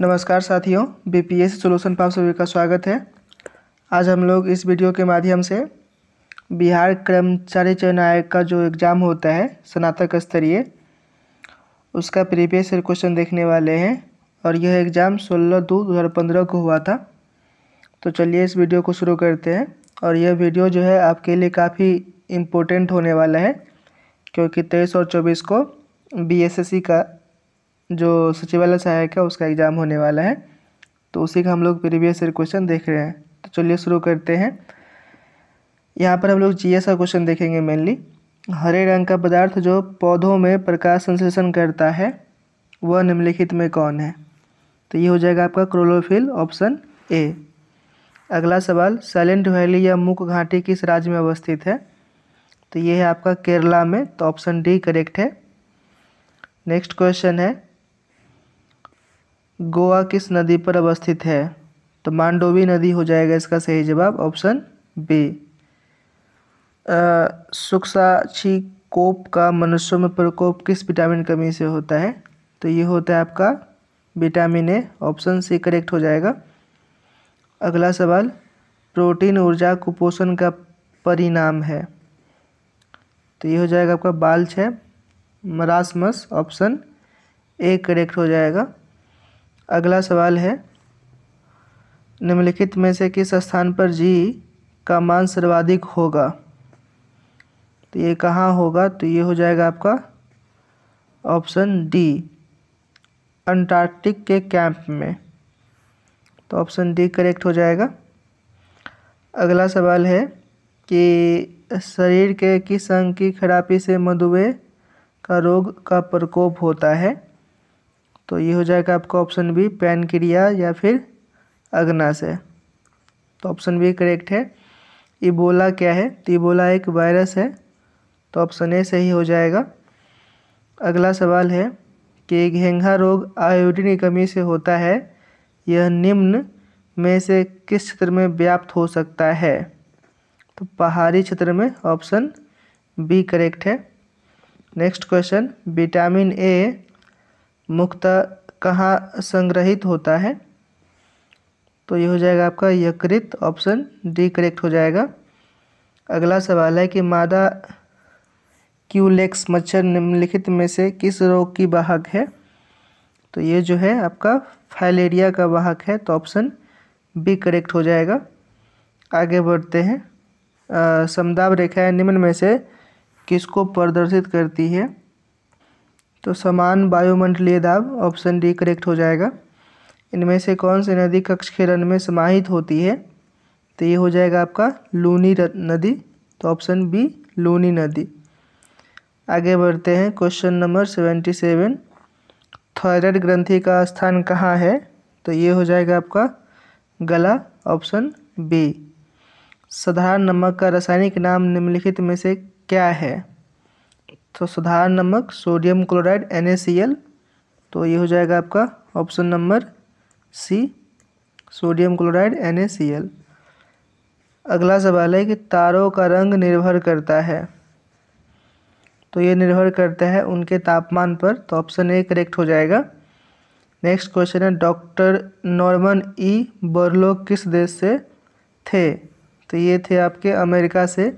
नमस्कार साथियों B P S solution पर आप सभी का स्वागत है आज हम लोग इस वीडियो के माध्यम से बिहार कर्मचारी चयन आयोग का जो एग्ज़ाम होता है स्नातक स्तरीय उसका प्रीवियस क्वेश्चन देखने वाले हैं और यह एग्ज़ाम 16 दो दो हज़ार पंद्रह को हुआ था तो चलिए इस वीडियो को शुरू करते हैं और यह वीडियो जो है आपके लिए काफ़ी इम्पोर्टेंट होने वाला है क्योंकि तेईस और चौबीस को बी एस एस सी का जो सचिवालय सहायक है उसका एग्ज़ाम होने वाला है तो उसी का हम लोग प्रीवियस ईयर क्वेश्चन देख रहे हैं तो चलिए शुरू करते हैं यहाँ पर हम लोग जीएस का क्वेश्चन देखेंगे मेनली हरे रंग का पदार्थ जो पौधों में प्रकाश संश्लेषण करता है वह निम्नलिखित में कौन है तो ये हो जाएगा आपका क्रोलोफिल ऑप्शन ए अगला सवाल साइलेंट वैली या मुख घाटी किस राज्य में अवस्थित है तो ये है आपका केरला में तो ऑप्शन डी करेक्ट है नेक्स्ट क्वेश्चन है गोवा किस नदी पर अवस्थित है तो मांडोवी नदी हो जाएगा इसका सही जवाब ऑप्शन बी सुखसाक्षी कोप का मनुष्यों में प्रकोप किस विटामिन कमी से होता है तो ये होता है आपका vitamin A option C correct हो जाएगा अगला सवाल प्रोटीन ऊर्जा कुपोषण का परिणाम है तो ये हो जाएगा आपका बाल छः मरासमस ऑप्शन ए करेक्ट हो जाएगा अगला सवाल है निम्नलिखित में से किस स्थान पर जी का मान सर्वाधिक होगा तो ये कहाँ होगा तो ये हो जाएगा आपका ऑप्शन डी अंटार्कटिक के कैंप में तो ऑप्शन डी करेक्ट हो जाएगा अगला सवाल है कि शरीर के किस अंग की खराबी से मधुमेह का रोग का प्रकोप होता है तो ये हो जाएगा आपका ऑप्शन बी पैन क्रिया या फिर अग्नाशय तो ऑप्शन बी करेक्ट है इबोला क्या है तो इबोला एक वायरस है तो ऑप्शन ए सही हो जाएगा अगला सवाल है कि घेंघा रोग आयोडीन की कमी से होता है यह निम्न में से किस क्षेत्र में व्याप्त हो सकता है तो पहाड़ी क्षेत्र में ऑप्शन बी करेक्ट है नेक्स्ट क्वेश्चन विटामिन ए मुक्ता कहाँ संग्रहित होता है तो ये हो जाएगा आपका यकृत ऑप्शन डी करेक्ट हो जाएगा अगला सवाल है कि मादा क्यूलेक्स मच्छर निम्नलिखित में से किस रोग की वाहक है तो ये जो है आपका फाइलेरिया का वाहक है तो ऑप्शन बी करेक्ट हो जाएगा आगे बढ़ते हैं समदाब रेखाएं निम्न में से किसको प्रदर्शित करती है तो समान वायुमंडलीय दाब ऑप्शन डी करेक्ट हो जाएगा इनमें से कौन सी नदी कक्ष के रन में समाहित होती है तो ये हो जाएगा आपका लूनी नदी तो ऑप्शन बी लूनी नदी आगे बढ़ते हैं question number seventy seven thyroid ग्रंथि का स्थान कहाँ है तो ये हो जाएगा आपका गला ऑप्शन बी साधारण नमक का रासायनिक नाम निम्नलिखित में से क्या है तो सुधार नमक सोडियम क्लोराइड एन तो ये हो जाएगा आपका option number C sodium chloride एन अगला सवाल है कि तारों का रंग निर्भर करता है तो ये निर्भर करता है उनके तापमान पर तो ऑप्शन ए करेक्ट हो जाएगा नेक्स्ट क्वेश्चन है डॉक्टर नॉर्मन ई बर्लो किस देश से थे तो ये थे आपके अमेरिका से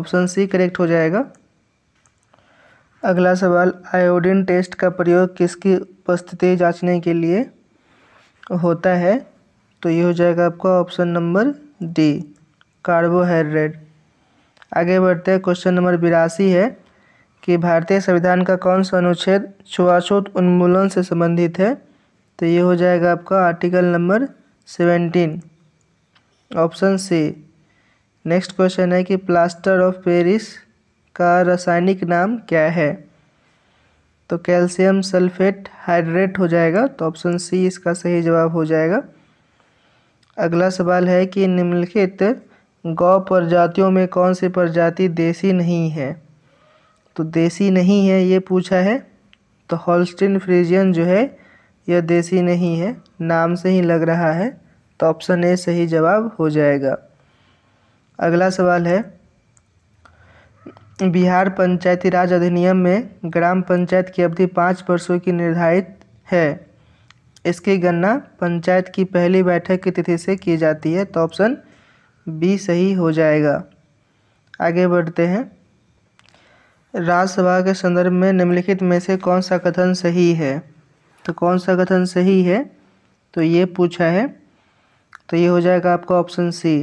ऑप्शन सी करेक्ट हो जाएगा अगला सवाल आयोडीन टेस्ट का प्रयोग किसकी उपस्थिति जांचने के लिए होता है तो ये हो जाएगा आपका ऑप्शन नंबर डी कार्बोहाइड्रेट आगे बढ़ते हैं क्वेश्चन नंबर बिरासी है कि भारतीय संविधान का कौन सा अनुच्छेद छुआछूत उन्मूलन से संबंधित है तो ये हो जाएगा आपका article number seventeen option C next question है कि प्लास्टर ऑफ पेरिस का रासायनिक नाम क्या है तो कैल्शियम सल्फेट हाइड्रेट हो जाएगा तो ऑप्शन सी इसका सही जवाब हो जाएगा अगला सवाल है कि निम्नलिखित गौ प्रजातियों में कौन सी प्रजाति देसी नहीं है तो देसी नहीं है ये पूछा है तो हॉलस्टिन फ्रीजियन जो है यह देसी नहीं है नाम से ही लग रहा है तो ऑप्शन ए सही जवाब हो जाएगा अगला सवाल है बिहार पंचायती राज अधिनियम में ग्राम पंचायत की अवधि पाँच वर्षों की निर्धारित है इसकी गणना पंचायत की पहली बैठक की तिथि से की जाती है तो ऑप्शन बी सही हो जाएगा आगे बढ़ते हैं राज्यसभा के संदर्भ में निम्नलिखित में से कौन सा कथन सही है तो कौन सा कथन सही है तो ये पूछा है तो ये हो जाएगा आपका ऑप्शन सी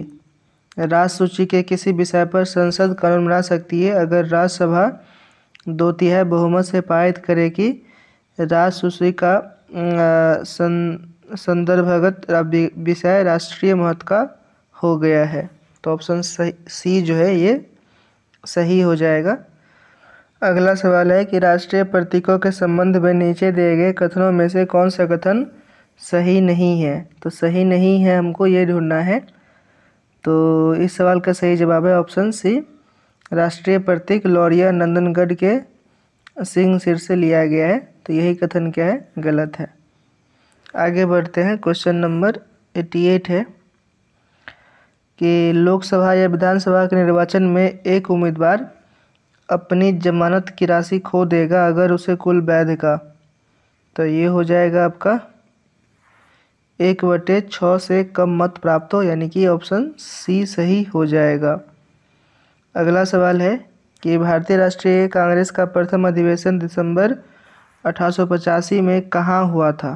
राज सूची के किसी विषय पर संसद कानून बना सकती है अगर राज्यसभा दो तिहाई बहुमत से पारित कि राज सूची का अं, संदर्भगत विषय राष्ट्रीय महत्व का हो गया है तो ऑप्शन सी जो है ये सही हो जाएगा अगला सवाल है कि राष्ट्रीय प्रतीकों के संबंध में नीचे दिए गए कथनों में से कौन सा कथन सही नहीं है तो सही नहीं है हमको ये ढूंढना है तो इस सवाल का सही जवाब है ऑप्शन सी राष्ट्रीय प्रतीक लौरिया नंदनगढ़ के सिंह सिर से लिया गया है तो यही कथन क्या है गलत है आगे बढ़ते हैं क्वेश्चन नंबर एट्टी एट है कि लोकसभा या विधानसभा के निर्वाचन में एक उम्मीदवार अपनी जमानत की राशि खो देगा अगर उसे कुल वैध का तो ये हो जाएगा आपका एक बटे छः से कम मत प्राप्त हो यानी कि ऑप्शन सी सही हो जाएगा अगला सवाल है कि भारतीय राष्ट्रीय कांग्रेस का प्रथम अधिवेशन दिसंबर अठारह में कहाँ हुआ था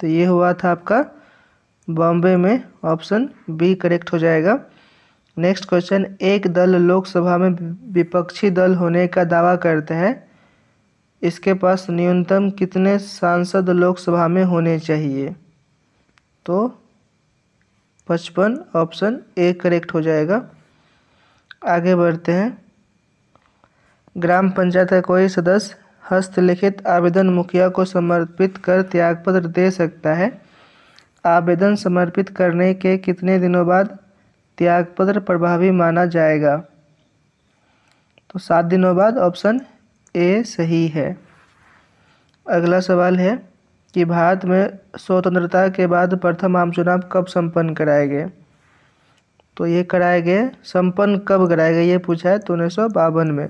तो ये हुआ था आपका बॉम्बे में ऑप्शन बी करेक्ट हो जाएगा नेक्स्ट क्वेश्चन एक दल लोकसभा में विपक्षी दल होने का दावा करते हैं इसके पास न्यूनतम कितने सांसद लोकसभा में होने चाहिए तो पचपन ऑप्शन ए करेक्ट हो जाएगा आगे बढ़ते हैं ग्राम पंचायत का कोई सदस्य हस्तलिखित आवेदन मुखिया को समर्पित कर त्यागपत्र दे सकता है आवेदन समर्पित करने के कितने दिनों बाद त्यागपत्र प्रभावी माना जाएगा तो सात दिनों बाद ऑप्शन ए सही है अगला सवाल है कि भारत में स्वतंत्रता के बाद प्रथम आम चुनाव कब संपन्न कराए गए तो ये कराए गए संपन्न कब कराए गए ये पूछा है तो उन्नीस सौ बावन में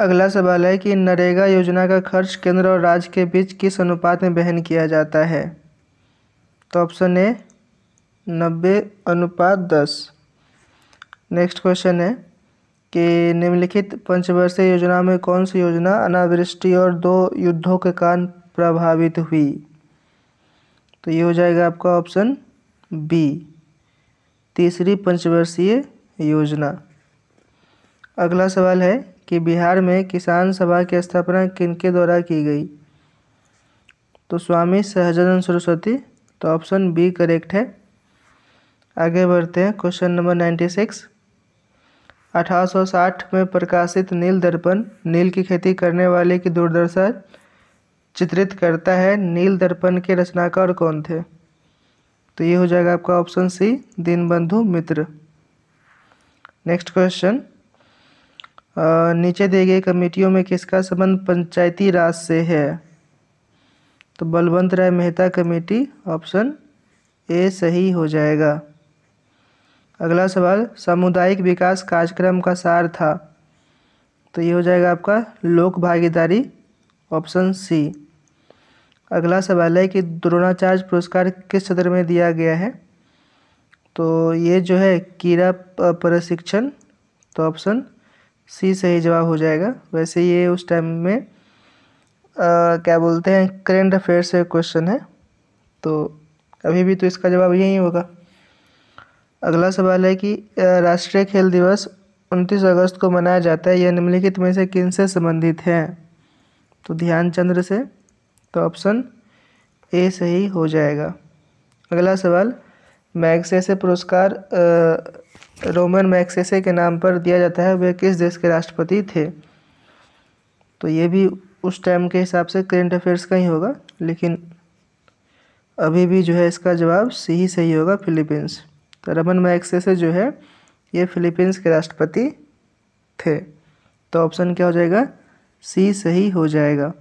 अगला सवाल है कि नरेगा योजना का खर्च केंद्र और राज्य के बीच किस अनुपात में बहन किया जाता है तो ऑप्शन ए नब्बे अनुपात दस नेक्स्ट क्वेश्चन है कि निम्नलिखित पंचवर्षीय योजना में कौन सी योजना अनावृष्टि और दो युद्धों के कारण प्रभावित हुई तो ये हो जाएगा आपका ऑप्शन बी तीसरी पंचवर्षीय योजना अगला सवाल है कि बिहार में किसान सभा की स्थापना किनके द्वारा की गई तो स्वामी सहजानंद सरस्वती तो ऑप्शन बी करेक्ट है आगे बढ़ते हैं क्वेश्चन नंबर नाइन्टी सिक्स 1860 में प्रकाशित नील दर्पण नील की खेती करने वाले की दूरदर्शा चित्रित करता है नील दर्पण के रचनाकार कौन थे तो ये हो जाएगा आपका option C Dinabandhu Mitra next question नीचे दिए गए कमेटियों में किसका संबंध पंचायती राज से है तो Balwant Rai Mehta committee option A सही हो जाएगा अगला सवाल सामुदायिक विकास कार्यक्रम का सार था तो ये हो जाएगा आपका लोक भागीदारी ऑप्शन सी अगला सवाल है कि द्रोणाचार्य पुरस्कार किस क्षेत्र में दिया गया है तो ये जो है कीड़ा प्रशिक्षण तो ऑप्शन सी सही जवाब हो जाएगा वैसे ये उस टाइम में आ, क्या बोलते हैं करेंट अफेयर से क्वेश्चन है तो अभी भी तो इसका जवाब यही होगा अगला सवाल है कि राष्ट्रीय खेल दिवस 29 अगस्त को मनाया जाता है यह निम्नलिखित में से किन से संबंधित है तो ध्यान चंद्र से तो ऑप्शन ए सही हो जाएगा अगला सवाल मैगसेसे पुरस्कार रोमन मैक्सेसे के नाम पर दिया जाता है वे किस देश के राष्ट्रपति थे तो ये भी उस टाइम के हिसाब से करेंट अफेयर्स का ही होगा लेकिन अभी भी जो है इसका जवाब सही सही होगा फिलीपींस तो रमन मैक्सेसे जो है ये फिलीपींस के राष्ट्रपति थे तो ऑप्शन क्या हो जाएगा सी सही हो जाएगा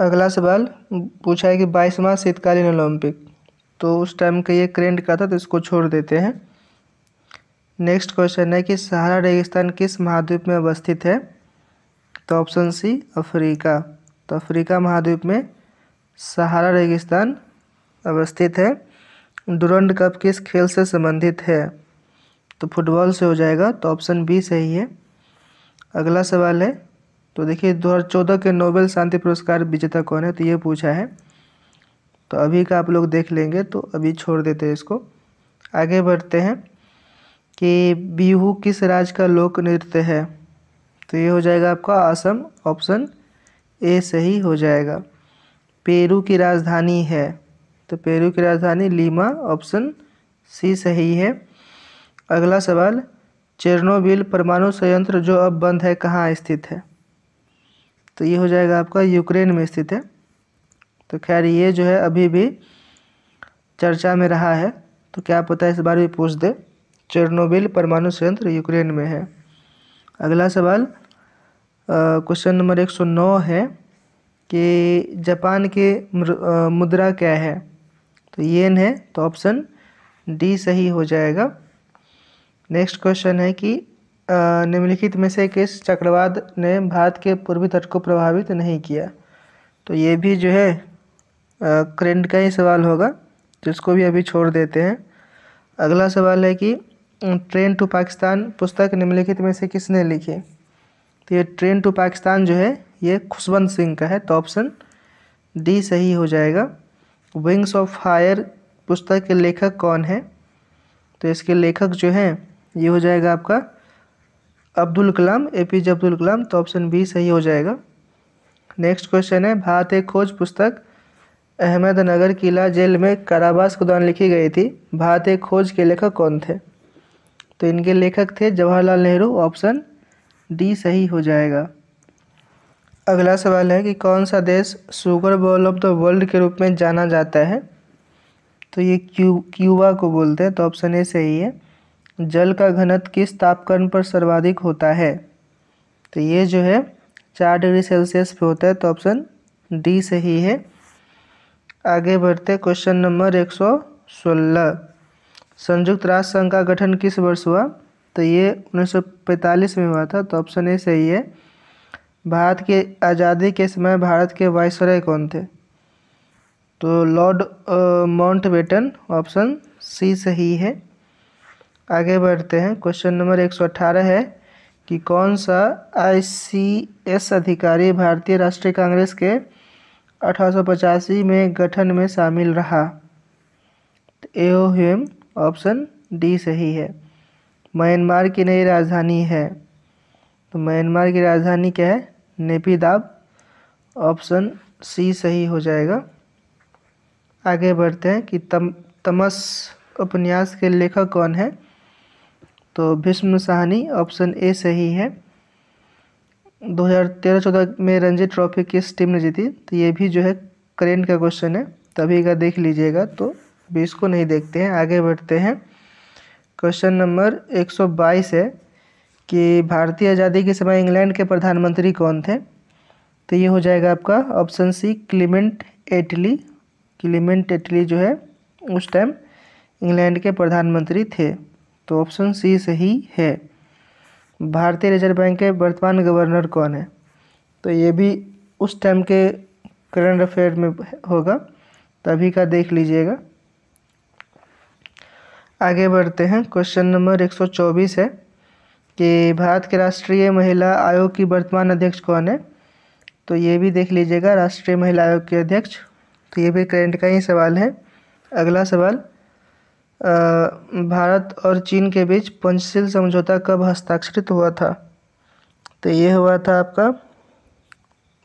अगला सवाल पूछा है कि बाईसवां शीतकालीन ओलंपिक तो उस टाइम का ये क्रेंड का था तो इसको छोड़ देते हैं नेक्स्ट क्वेश्चन है कि सहारा रेगिस्तान किस महाद्वीप में अवस्थित है तो ऑप्शन सी अफ्रीका तो अफ्रीका महाद्वीप में सहारा रेगिस्तान अवस्थित है डुरंड कप किस खेल से संबंधित है तो फुटबॉल से हो जाएगा तो ऑप्शन बी सही है अगला सवाल है तो देखिए 2014 के नोबेल शांति पुरस्कार विजेता कौन है तो ये पूछा है तो अभी का आप लोग देख लेंगे तो अभी छोड़ देते हैं इसको आगे बढ़ते हैं कि बिहू किस राज्य का लोक नृत्य है तो ये हो जाएगा आपका असम ऑप्शन ए सही हो जाएगा पेरू की राजधानी है तो पेरू की राजधानी लीमा ऑप्शन सी सही है अगला सवाल चेरनोबिल परमाणु संयंत्र जो अब बंद है कहाँ स्थित है तो ये हो जाएगा आपका यूक्रेन में स्थित है तो खैर ये जो है अभी भी चर्चा में रहा है तो क्या पता इस बार भी पूछ दे चेरनोबिल परमाणु संयंत्र यूक्रेन में है अगला सवाल क्वेश्चन नंबर एक सौ नौ है कि जापान की मुद्रा क्या है तो ये एन है तो ऑप्शन डी सही हो जाएगा नेक्स्ट क्वेश्चन है कि निम्नलिखित में से किस चक्रवात ने भारत के पूर्वी तट को प्रभावित नहीं किया तो ये भी जो है करेंट का ही सवाल होगा जिसको भी अभी छोड़ देते हैं अगला सवाल है कि ट्रेन टू पाकिस्तान पुस्तक निम्नलिखित में से किसने लिखी तो ये ट्रेन टू पाकिस्तान जो है ये खुशवंत सिंह का है तो ऑप्शन डी सही हो जाएगा विंग्स ऑफ फायर पुस्तक के लेखक कौन है तो इसके लेखक जो हैं ये हो जाएगा आपका Abdul Kalam A P J Abdul Kalam तो ऑप्शन बी सही हो जाएगा नेक्स्ट क्वेश्चन है भारत एक खोज पुस्तक अहमदनगर किला जेल में कारावास के दौरान लिखी गई थी भारत एक खोज के लेखक कौन थे तो इनके लेखक थे जवाहरलाल नेहरू ऑप्शन डी सही हो जाएगा अगला सवाल है कि कौन सा देश sugar bowl of the world के रूप में जाना जाता है तो ये क्यू क्यूबा को बोलते हैं तो ऑप्शन ए सही है जल का घनत्व किस तापक्रम पर सर्वाधिक होता है तो ये जो है चार डिग्री सेल्सियस पे होता है तो ऑप्शन डी सही है आगे बढ़ते क्वेश्चन नंबर एक सौ सोलह संयुक्त राष्ट्र संघ का गठन किस वर्ष हुआ तो ये 1945 में हुआ था तो ऑप्शन ए सही है भारत की आज़ादी के समय भारत के वायसराय कौन थे तो लॉर्ड माउंटबेटन ऑप्शन सी सही है आगे बढ़ते हैं क्वेश्चन नंबर एक सौ अट्ठारह है कि कौन सा आईसीएस अधिकारी भारतीय राष्ट्रीय कांग्रेस के अठारह में गठन में शामिल रहा तो ए ऑप्शन डी सही है म्यांमार की नई राजधानी है तो म्यांमार की राजधानी क्या है नेपिदाब ऑप्शन सी सही हो जाएगा आगे बढ़ते हैं कि तम तमस उपन्यास के लेखक कौन है तो भीष्म साहनी ऑप्शन ए सही है 2013-14 में रणजी ट्रॉफी किस टीम ने जीती तो ये भी जो है करेंट का क्वेश्चन है तभी का देख लीजिएगा तो भी इसको नहीं देखते हैं आगे बढ़ते हैं क्वेश्चन नंबर 122 है कि भारतीय आज़ादी के समय इंग्लैंड के प्रधानमंत्री कौन थे तो ये हो जाएगा आपका option C Clement Attlee Clement Attlee जो है उस टाइम इंग्लैंड के प्रधानमंत्री थे तो ऑप्शन सी सही है भारतीय रिजर्व बैंक के वर्तमान गवर्नर कौन है तो ये भी उस टाइम के करंट अफेयर में होगा तभी का देख लीजिएगा आगे बढ़ते हैं क्वेश्चन नंबर 124 है कि भारत के राष्ट्रीय महिला आयोग की वर्तमान अध्यक्ष कौन है तो ये भी देख लीजिएगा राष्ट्रीय महिला आयोग के अध्यक्ष तो ये भी करेंट का ही सवाल है अगला सवाल भारत और चीन के बीच पंचशील समझौता कब हस्ताक्षरित हुआ था तो ये हुआ था आपका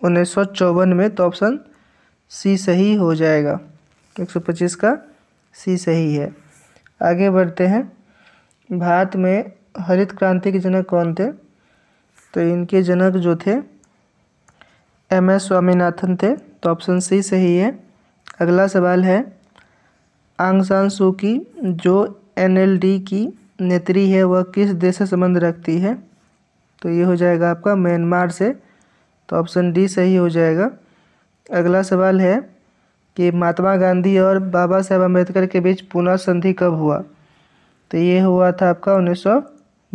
उन्नीस में तो ऑप्शन सी सही हो जाएगा 125 का सी सही है आगे बढ़ते हैं भारत में हरित क्रांति के जनक कौन थे तो इनके जनक जो थे एम एस स्वामीनाथन थे तो ऑप्शन सी सही है अगला सवाल है आंग सान सू की जो एनएलडी की नेत्री है वह किस देश से संबंध रखती है तो ये हो जाएगा आपका म्यांमार से तो ऑप्शन डी सही हो जाएगा अगला सवाल है कि महात्मा गांधी और बाबा साहेब अम्बेडकर के बीच पुनः संधि कब हुआ तो ये हुआ था आपका उन्नीस सौ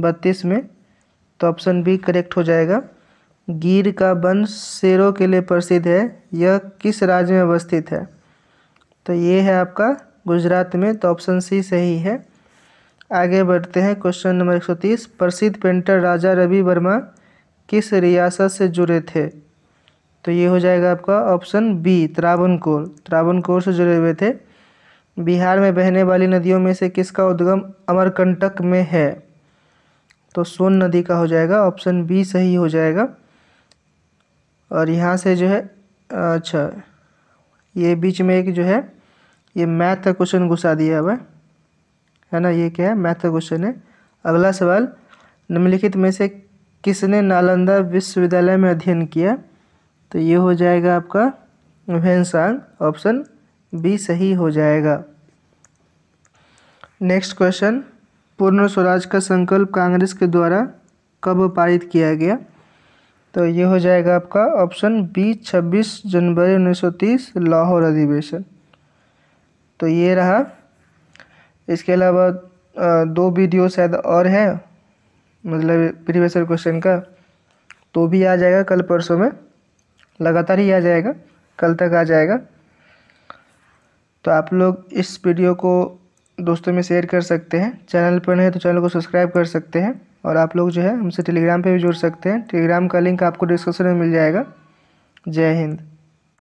बत्तीस में तो ऑप्शन बी करेक्ट हो जाएगा गिर का वन शेरों के लिए प्रसिद्ध है यह किस राज्य में अवस्थित है तो ये है आपका गुजरात में तो ऑप्शन सी सही है आगे बढ़ते हैं क्वेश्चन नंबर एक सौ तीस प्रसिद्ध पेंटर राजा रवि वर्मा किस रियासत से जुड़े थे तो ये हो जाएगा आपका ऑप्शन बी त्रावणकोर त्रावणकोर से जुड़े हुए थे बिहार में बहने वाली नदियों में से किसका उद्गम अमरकंटक में है तो सोन नदी का हो जाएगा ऑप्शन बी सही हो जाएगा और यहाँ से जो है अच्छा ये बीच में एक जो है ये मैथ का क्वेश्चन घुसा दिया हुआ है ना ये क्या है मैथ का क्वेश्चन है अगला सवाल निम्नलिखित में से किसने नालंदा विश्वविद्यालय में अध्ययन किया तो ये हो जाएगा आपका वेंसांग ऑप्शन बी सही हो जाएगा नेक्स्ट क्वेश्चन पूर्ण स्वराज का संकल्प कांग्रेस के द्वारा कब पारित किया गया तो ये हो जाएगा आपका ऑप्शन बी 26 जनवरी 1930 लाहौर अधिवेशन तो ये रहा इसके अलावा दो वीडियो शायद और है मतलब प्रीवियस क्वेश्चन का तो भी आ जाएगा कल परसों में लगातार ही आ जाएगा कल तक आ जाएगा तो आप लोग इस वीडियो को दोस्तों में शेयर कर सकते हैं चैनल पर नहीं तो चैनल को सब्सक्राइब कर सकते हैं और आप लोग जो है हमसे टेलीग्राम पे भी जुड़ सकते हैं टेलीग्राम का लिंक आपको डिस्क्रिप्शन में मिल जाएगा जय हिंद